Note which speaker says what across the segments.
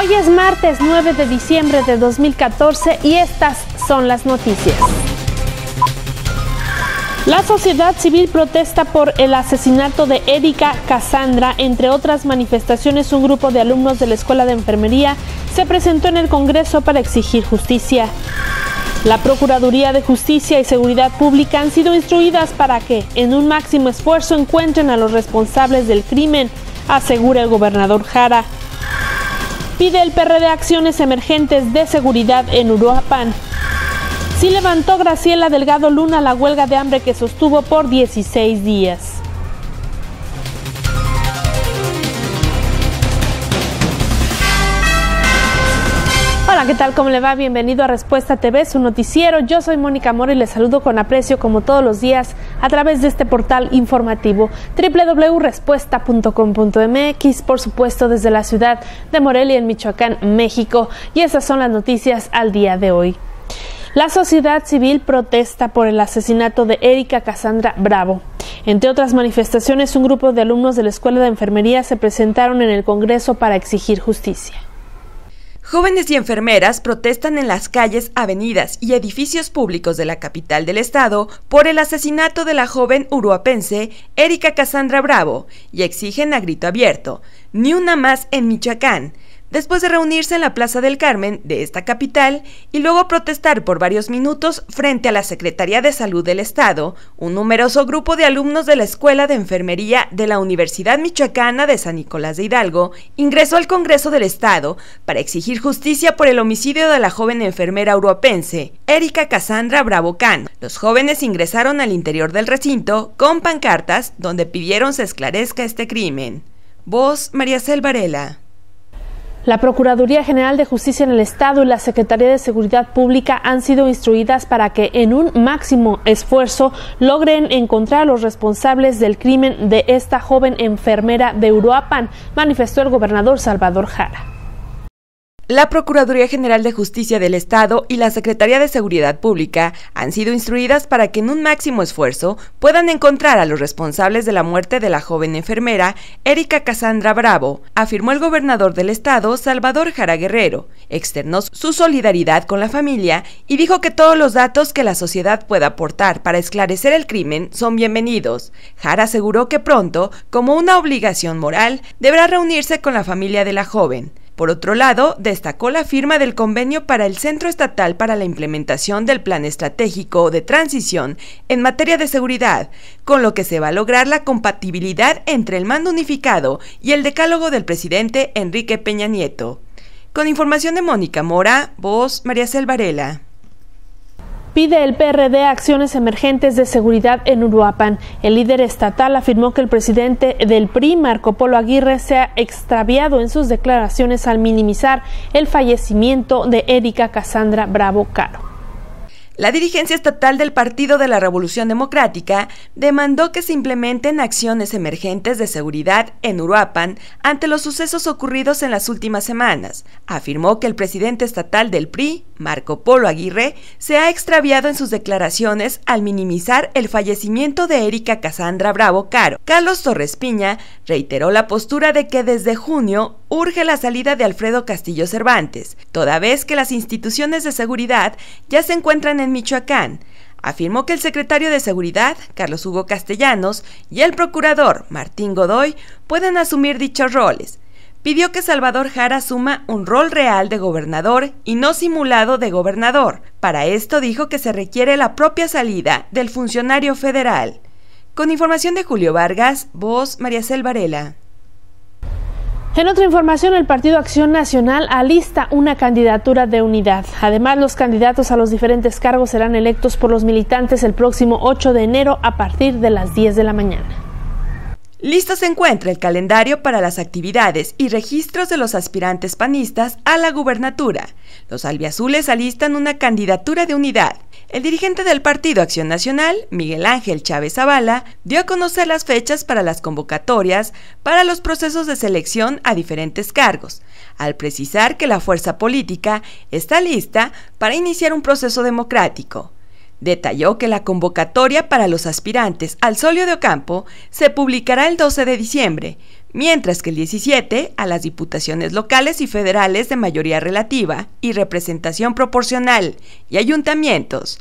Speaker 1: Hoy es martes 9 de diciembre de 2014 y estas son las noticias. La sociedad civil protesta por el asesinato de Erika Casandra, Entre otras manifestaciones, un grupo de alumnos de la Escuela de Enfermería se presentó en el Congreso para exigir justicia. La Procuraduría de Justicia y Seguridad Pública han sido instruidas para que, en un máximo esfuerzo, encuentren a los responsables del crimen, asegura el gobernador Jara. Pide el PRD acciones emergentes de seguridad en Uruapan. Sí levantó Graciela Delgado Luna la huelga de hambre que sostuvo por 16 días. ¿qué tal? ¿Cómo le va? Bienvenido a Respuesta TV, su noticiero. Yo soy Mónica Mora y le saludo con aprecio como todos los días a través de este portal informativo www.respuesta.com.mx, por supuesto desde la ciudad de Morelia, en Michoacán, México. Y esas son las noticias al día de hoy. La sociedad civil protesta por el asesinato de Erika Casandra Bravo. Entre otras manifestaciones, un grupo de alumnos de la Escuela de Enfermería se presentaron en el Congreso para exigir justicia.
Speaker 2: Jóvenes y enfermeras protestan en las calles, avenidas y edificios públicos de la capital del estado por el asesinato de la joven uruapense Erika Casandra Bravo y exigen a grito abierto, ni una más en Michoacán después de reunirse en la Plaza del Carmen de esta capital y luego protestar por varios minutos frente a la Secretaría de Salud del Estado, un numeroso grupo de alumnos de la Escuela de Enfermería de la Universidad Michoacana de San Nicolás de Hidalgo ingresó al Congreso del Estado para exigir justicia por el homicidio de la joven enfermera uruapense, Erika Casandra Bravocán. Los jóvenes ingresaron al interior del recinto con pancartas donde pidieron se esclarezca este crimen. Voz María Selvarela.
Speaker 1: La Procuraduría General de Justicia en el Estado y la Secretaría de Seguridad Pública han sido instruidas para que en un máximo esfuerzo logren encontrar a los responsables del crimen de esta joven enfermera de Uruapan, manifestó el gobernador Salvador Jara.
Speaker 2: La Procuraduría General de Justicia del Estado y la Secretaría de Seguridad Pública han sido instruidas para que en un máximo esfuerzo puedan encontrar a los responsables de la muerte de la joven enfermera Erika Casandra Bravo, afirmó el gobernador del Estado, Salvador Jara Guerrero. Externó su solidaridad con la familia y dijo que todos los datos que la sociedad pueda aportar para esclarecer el crimen son bienvenidos. Jara aseguró que pronto, como una obligación moral, deberá reunirse con la familia de la joven. Por otro lado, destacó la firma del convenio para el Centro Estatal para la Implementación del Plan Estratégico de Transición en materia de seguridad, con lo que se va a lograr la compatibilidad entre el mando unificado y el decálogo del presidente Enrique Peña Nieto. Con información de Mónica Mora, voz María Selvarela
Speaker 1: pide el PRD acciones emergentes de seguridad en Uruapan. El líder estatal afirmó que el presidente del PRI, Marco Polo Aguirre, se ha extraviado en sus declaraciones al minimizar el fallecimiento de Erika Casandra Bravo Caro. La
Speaker 2: dirigencia estatal del Partido de la Revolución Democrática demandó que se implementen acciones emergentes de seguridad en Uruapan ante los sucesos ocurridos en las últimas semanas. Afirmó que el presidente estatal del PRI, Marco Polo Aguirre, se ha extraviado en sus declaraciones al minimizar el fallecimiento de Erika Casandra Bravo Caro. Carlos Torres Piña reiteró la postura de que desde junio urge la salida de Alfredo Castillo Cervantes, toda vez que las instituciones de seguridad ya se encuentran en Michoacán. Afirmó que el secretario de Seguridad, Carlos Hugo Castellanos, y el procurador, Martín Godoy, pueden asumir dichos roles. Pidió que Salvador Jara suma un rol real de gobernador y no simulado de gobernador. Para esto dijo que se requiere la propia salida del funcionario federal. Con información de Julio Vargas, voz María Selvarela.
Speaker 1: En otra información, el Partido Acción Nacional alista una candidatura de unidad. Además, los candidatos a los diferentes cargos serán electos por los militantes el próximo 8 de enero a partir de las 10 de la mañana.
Speaker 2: Listo se encuentra el calendario para las actividades y registros de los aspirantes panistas a la gubernatura. Los albiazules alistan una candidatura de unidad. El dirigente del Partido Acción Nacional, Miguel Ángel Chávez Zavala, dio a conocer las fechas para las convocatorias para los procesos de selección a diferentes cargos, al precisar que la fuerza política está lista para iniciar un proceso democrático. Detalló que la convocatoria para los aspirantes al Solio de Ocampo se publicará el 12 de diciembre, mientras que el 17 a las diputaciones locales y federales de mayoría relativa y representación proporcional y ayuntamientos.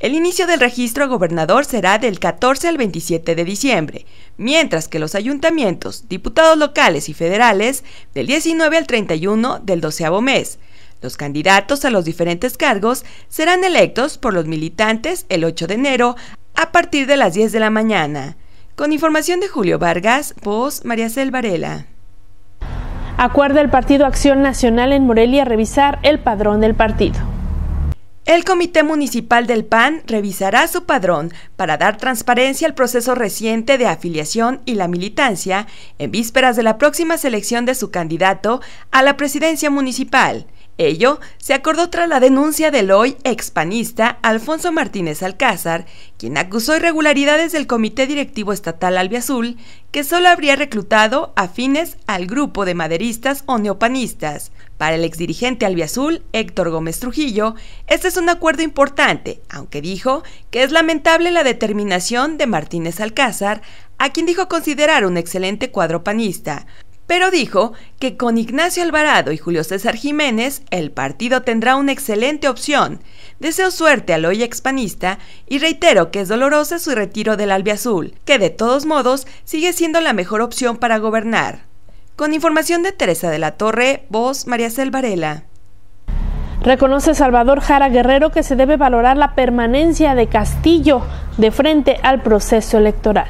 Speaker 2: El inicio del registro gobernador será del 14 al 27 de diciembre, mientras que los ayuntamientos, diputados locales y federales del 19 al 31 del 12 mes los candidatos a los diferentes cargos serán electos por los militantes el 8 de enero a partir de las 10 de la mañana. Con información de Julio Vargas, voz María Cel Varela.
Speaker 1: Acuerda el Partido Acción Nacional en Morelia revisar el padrón del partido. El Comité Municipal del
Speaker 2: PAN revisará su padrón para dar transparencia al proceso reciente de afiliación y la militancia en vísperas de la próxima selección de su candidato a la presidencia municipal. Ello se acordó tras la denuncia del hoy expanista Alfonso Martínez Alcázar, quien acusó irregularidades del Comité Directivo Estatal Albiazul, que solo habría reclutado afines al grupo de maderistas o neopanistas. Para el exdirigente albiazul, Héctor Gómez Trujillo, este es un acuerdo importante, aunque dijo que es lamentable la determinación de Martínez Alcázar, a quien dijo considerar un excelente cuadro panista, pero dijo que con Ignacio Alvarado y Julio César Jiménez el partido tendrá una excelente opción. Deseo suerte al hoy expanista y reitero que es dolorosa su retiro del albiazul, que de todos modos sigue siendo la mejor opción para gobernar. Con información de Teresa de la Torre, voz María
Speaker 1: Selvarela. Reconoce Salvador Jara Guerrero que se debe valorar la permanencia de Castillo de frente al proceso electoral.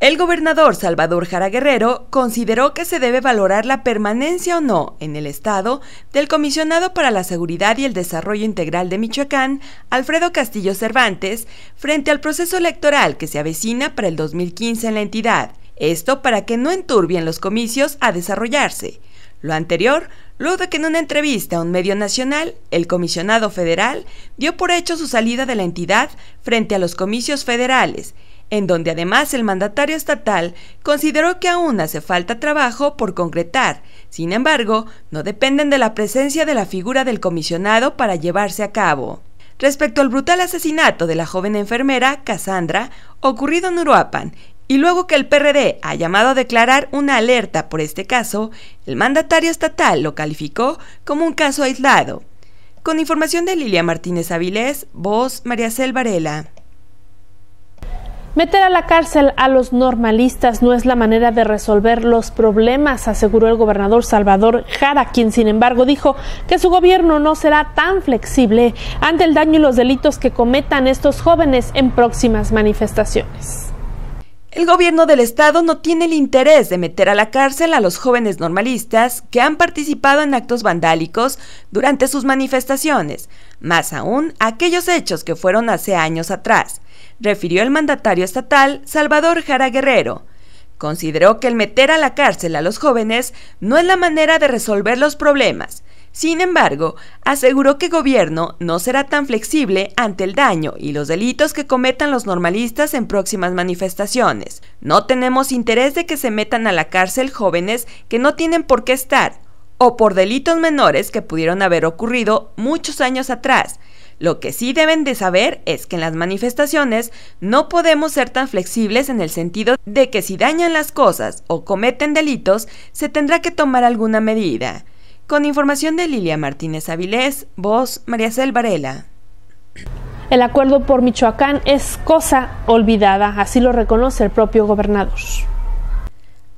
Speaker 2: El gobernador Salvador Jara Guerrero consideró que se debe valorar la permanencia o no en el Estado del comisionado para la Seguridad y el Desarrollo Integral de Michoacán, Alfredo Castillo Cervantes, frente al proceso electoral que se avecina para el 2015 en la entidad. Esto para que no enturbien los comicios a desarrollarse. Lo anterior, luego de que en una entrevista a un medio nacional, el comisionado federal dio por hecho su salida de la entidad frente a los comicios federales en donde además el mandatario estatal consideró que aún hace falta trabajo por concretar, sin embargo, no dependen de la presencia de la figura del comisionado para llevarse a cabo. Respecto al brutal asesinato de la joven enfermera Cassandra, ocurrido en Uruapan, y luego que el PRD ha llamado a declarar una alerta por este caso, el mandatario estatal lo calificó como un caso aislado. Con información de Lilia Martínez Avilés, voz María Cel
Speaker 1: Meter a la cárcel a los normalistas no es la manera de resolver los problemas, aseguró el gobernador Salvador Jara, quien sin embargo dijo que su gobierno no será tan flexible ante el daño y los delitos que cometan estos jóvenes en próximas manifestaciones. El gobierno del
Speaker 2: estado no tiene el interés de meter a la cárcel a los jóvenes normalistas que han participado en actos vandálicos durante sus manifestaciones, más aún aquellos hechos que fueron hace años atrás refirió el mandatario estatal Salvador Jara Guerrero. Consideró que el meter a la cárcel a los jóvenes no es la manera de resolver los problemas. Sin embargo, aseguró que gobierno no será tan flexible ante el daño y los delitos que cometan los normalistas en próximas manifestaciones. No tenemos interés de que se metan a la cárcel jóvenes que no tienen por qué estar, o por delitos menores que pudieron haber ocurrido muchos años atrás, lo que sí deben de saber es que en las manifestaciones no podemos ser tan flexibles en el sentido de que si dañan las cosas o cometen delitos, se tendrá que tomar alguna medida. Con información de Lilia Martínez Avilés, voz María Cel Varela.
Speaker 1: El acuerdo por Michoacán es cosa olvidada, así lo reconoce el propio gobernador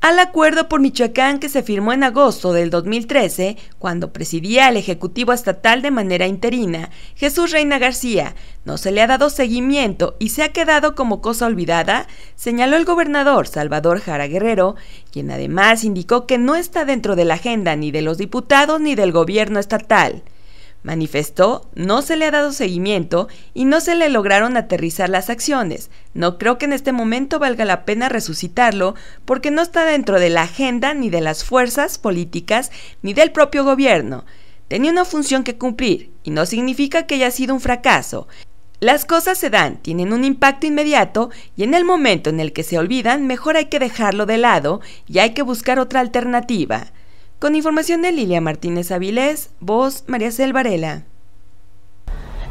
Speaker 2: al acuerdo por Michoacán que se firmó en agosto del 2013, cuando presidía el Ejecutivo Estatal de manera interina, Jesús Reina García, no se le ha dado seguimiento y se ha quedado como cosa olvidada, señaló el gobernador Salvador Jara Guerrero, quien además indicó que no está dentro de la agenda ni de los diputados ni del gobierno estatal manifestó, no se le ha dado seguimiento y no se le lograron aterrizar las acciones. No creo que en este momento valga la pena resucitarlo porque no está dentro de la agenda ni de las fuerzas políticas ni del propio gobierno. Tenía una función que cumplir y no significa que haya sido un fracaso. Las cosas se dan, tienen un impacto inmediato y en el momento en el que se olvidan mejor hay que dejarlo de lado y hay que buscar otra alternativa. Con información de Lilia Martínez Avilés, voz María Selvarela.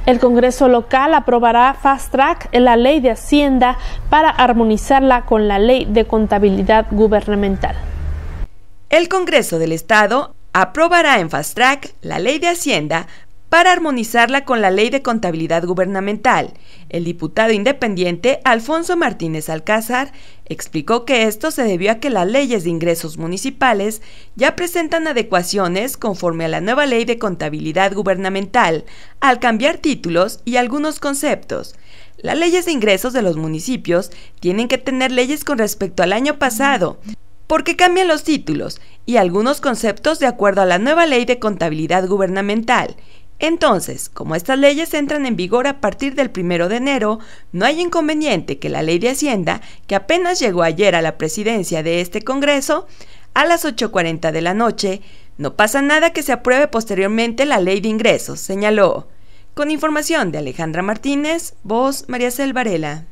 Speaker 1: El Congreso local aprobará Fast Track en la ley de Hacienda para armonizarla con la ley de contabilidad gubernamental.
Speaker 2: El Congreso del Estado aprobará en Fast Track la ley de Hacienda para armonizarla con la Ley de Contabilidad Gubernamental. El diputado independiente Alfonso Martínez Alcázar explicó que esto se debió a que las leyes de ingresos municipales ya presentan adecuaciones conforme a la nueva Ley de Contabilidad Gubernamental, al cambiar títulos y algunos conceptos. Las leyes de ingresos de los municipios tienen que tener leyes con respecto al año pasado, porque cambian los títulos y algunos conceptos de acuerdo a la nueva ley de contabilidad gubernamental. Entonces, como estas leyes entran en vigor a partir del 1 de enero, no hay inconveniente que la ley de Hacienda, que apenas llegó ayer a la presidencia de este Congreso, a las 8.40 de la noche, no pasa nada que se apruebe posteriormente la ley de ingresos, señaló. Con información de Alejandra Martínez, voz María Selvarela.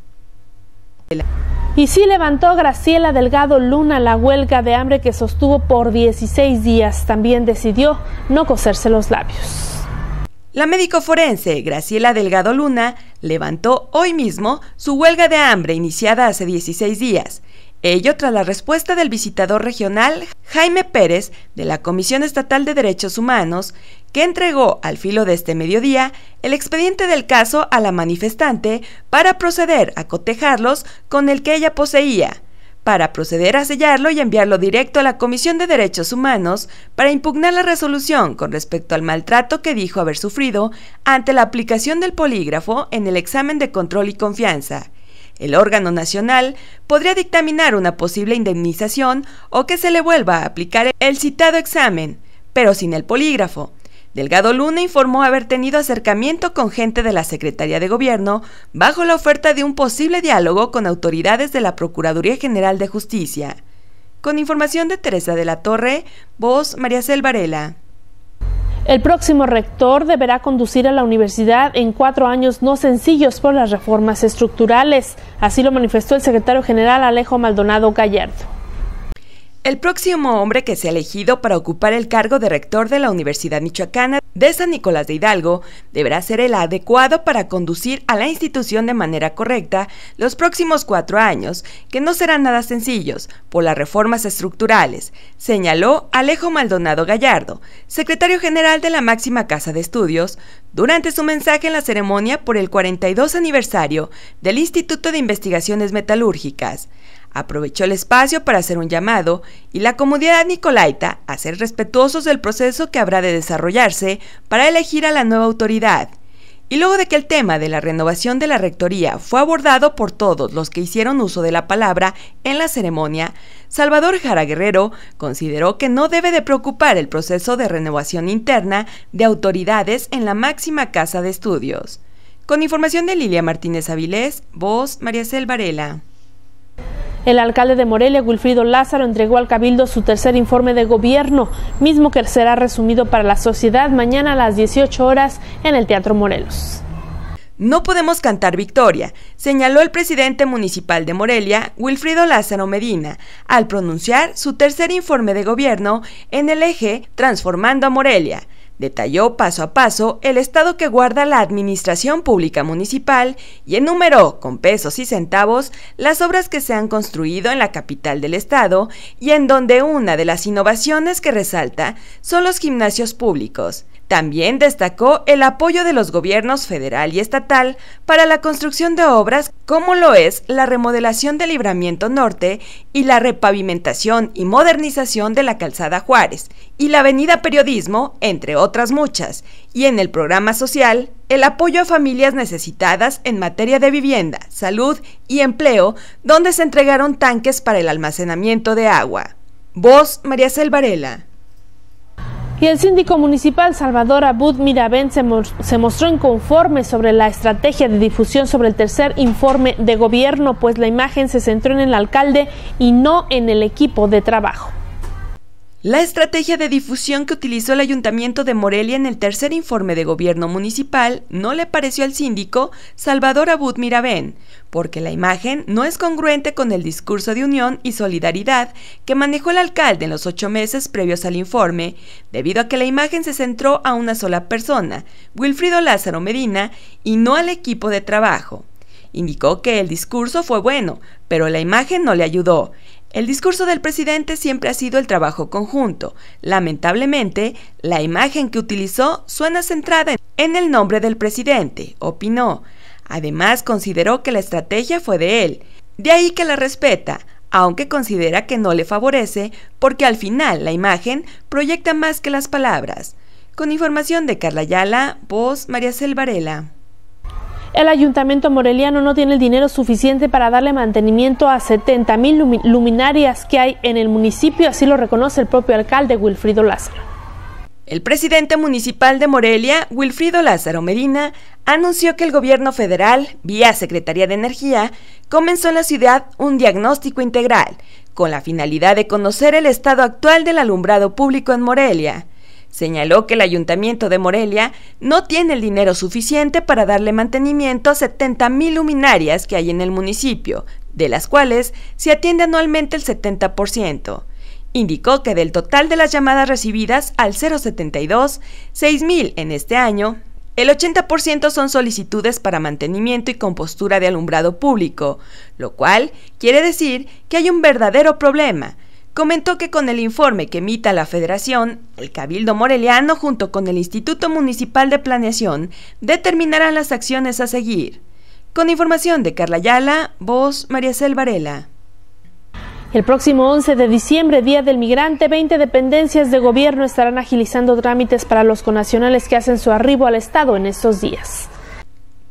Speaker 1: Y si levantó Graciela Delgado Luna la huelga de hambre que sostuvo por 16 días. También decidió no coserse los labios.
Speaker 2: La médico forense Graciela Delgado Luna levantó hoy mismo su huelga de hambre iniciada hace 16 días, ello tras la respuesta del visitador regional Jaime Pérez de la Comisión Estatal de Derechos Humanos, que entregó al filo de este mediodía el expediente del caso a la manifestante para proceder a cotejarlos con el que ella poseía para proceder a sellarlo y enviarlo directo a la Comisión de Derechos Humanos para impugnar la resolución con respecto al maltrato que dijo haber sufrido ante la aplicación del polígrafo en el examen de control y confianza. El órgano nacional podría dictaminar una posible indemnización o que se le vuelva a aplicar el citado examen, pero sin el polígrafo, Delgado Luna informó haber tenido acercamiento con gente de la Secretaría de Gobierno bajo la oferta de un posible diálogo con autoridades de la Procuraduría General de Justicia. Con información de Teresa de la Torre, voz María Selvarela.
Speaker 1: El próximo rector deberá conducir a la universidad en cuatro años no sencillos por las reformas estructurales. Así lo manifestó el secretario general Alejo Maldonado Gallardo.
Speaker 2: El próximo hombre que sea elegido para ocupar el cargo de rector de la Universidad Michoacana de San Nicolás de Hidalgo deberá ser el adecuado para conducir a la institución de manera correcta los próximos cuatro años, que no serán nada sencillos por las reformas estructurales, señaló Alejo Maldonado Gallardo, secretario general de la máxima casa de estudios, durante su mensaje en la ceremonia por el 42 aniversario del Instituto de Investigaciones Metalúrgicas aprovechó el espacio para hacer un llamado y la comunidad nicolaita a ser respetuosos del proceso que habrá de desarrollarse para elegir a la nueva autoridad. Y luego de que el tema de la renovación de la rectoría fue abordado por todos los que hicieron uso de la palabra en la ceremonia, Salvador Jara Guerrero consideró que no debe de preocupar el proceso de renovación interna de autoridades en la máxima casa de estudios. Con información de Lilia Martínez Avilés, voz María Cel Varela.
Speaker 1: El alcalde de Morelia, Wilfrido Lázaro, entregó al Cabildo su tercer informe de gobierno, mismo que será resumido para la sociedad mañana a las 18 horas en el Teatro Morelos. No podemos
Speaker 2: cantar victoria, señaló el presidente municipal de Morelia, Wilfrido Lázaro Medina, al pronunciar su tercer informe de gobierno en el eje Transformando a Morelia, Detalló paso a paso el estado que guarda la Administración Pública Municipal y enumeró con pesos y centavos las obras que se han construido en la capital del estado y en donde una de las innovaciones que resalta son los gimnasios públicos también destacó el apoyo de los gobiernos federal y estatal para la construcción de obras como lo es la remodelación del Libramiento Norte y la repavimentación y modernización de la Calzada Juárez y la Avenida Periodismo, entre otras muchas, y en el programa social, el apoyo a familias necesitadas en materia de vivienda, salud y empleo, donde se entregaron tanques para el almacenamiento de agua. Voz María Selvarela y el
Speaker 1: síndico municipal Salvador Abud Mirabén se, mostró inconforme sobre la estrategia de difusión sobre el tercer informe de gobierno, pues la imagen se centró en el alcalde y no en el equipo de trabajo.
Speaker 2: La estrategia de difusión que utilizó el Ayuntamiento de Morelia en el tercer informe de gobierno municipal no le pareció al síndico Salvador Abud Mirabén, porque la imagen no es congruente con el discurso de unión y solidaridad que manejó el alcalde en los ocho meses previos al informe, debido a que la imagen se centró a una sola persona, Wilfrido Lázaro Medina, y no al equipo de trabajo. Indicó que el discurso fue bueno, pero la imagen no le ayudó el discurso del presidente siempre ha sido el trabajo conjunto. Lamentablemente, la imagen que utilizó suena centrada en el nombre del presidente, opinó. Además, consideró que la estrategia fue de él, de ahí que la respeta, aunque considera que no le favorece porque al final la imagen proyecta más que las palabras. Con información de Carla Ayala, voz María Selvarela.
Speaker 1: El ayuntamiento moreliano no tiene el dinero suficiente para darle mantenimiento a mil luminarias que hay en el municipio, así lo reconoce el propio alcalde Wilfrido Lázaro. El
Speaker 2: presidente municipal de Morelia, Wilfrido Lázaro Medina, anunció que el gobierno federal, vía Secretaría de Energía, comenzó en la ciudad un diagnóstico integral, con la finalidad de conocer el estado actual del alumbrado público en Morelia Señaló que el ayuntamiento de Morelia no tiene el dinero suficiente para darle mantenimiento a 70.000 luminarias que hay en el municipio, de las cuales se atiende anualmente el 70%. Indicó que del total de las llamadas recibidas al 072, 6.000 en este año, el 80% son solicitudes para mantenimiento y compostura de alumbrado público, lo cual quiere decir que hay un verdadero problema, comentó que con el informe que emita la Federación, el Cabildo Moreliano junto con el Instituto Municipal de Planeación determinarán las acciones a seguir. Con información de Carla Ayala, voz María Varela.
Speaker 1: El próximo 11 de diciembre, Día del Migrante, 20 dependencias de gobierno estarán agilizando trámites para los conacionales que hacen su arribo al Estado en estos días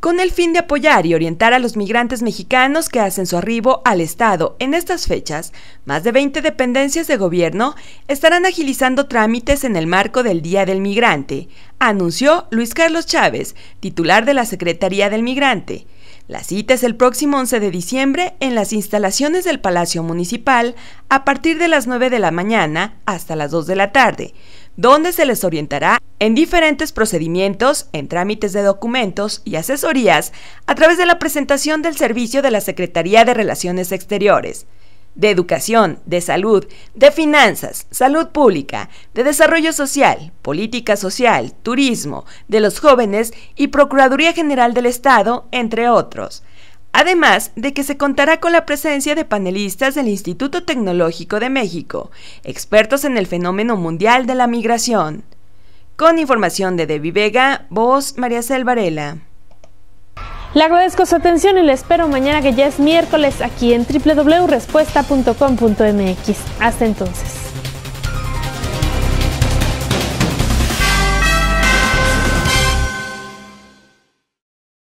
Speaker 2: con el fin de apoyar y orientar a los migrantes mexicanos que hacen su arribo al Estado. En estas fechas, más de 20 dependencias de gobierno estarán agilizando trámites en el marco del Día del Migrante, anunció Luis Carlos Chávez, titular de la Secretaría del Migrante. La cita es el próximo 11 de diciembre en las instalaciones del Palacio Municipal a partir de las 9 de la mañana hasta las 2 de la tarde donde se les orientará en diferentes procedimientos, en trámites de documentos y asesorías a través de la presentación del servicio de la Secretaría de Relaciones Exteriores de educación, de salud, de finanzas, salud pública, de desarrollo social, política social, turismo, de los jóvenes y Procuraduría General del Estado, entre otros. Además de que se contará con la presencia de panelistas del Instituto Tecnológico de México, expertos en el fenómeno mundial de la migración. Con información de Debbie Vega, voz María Selvarela.
Speaker 1: Le agradezco su atención y le espero mañana que ya es miércoles aquí en www.respuesta.com.mx. Hasta entonces.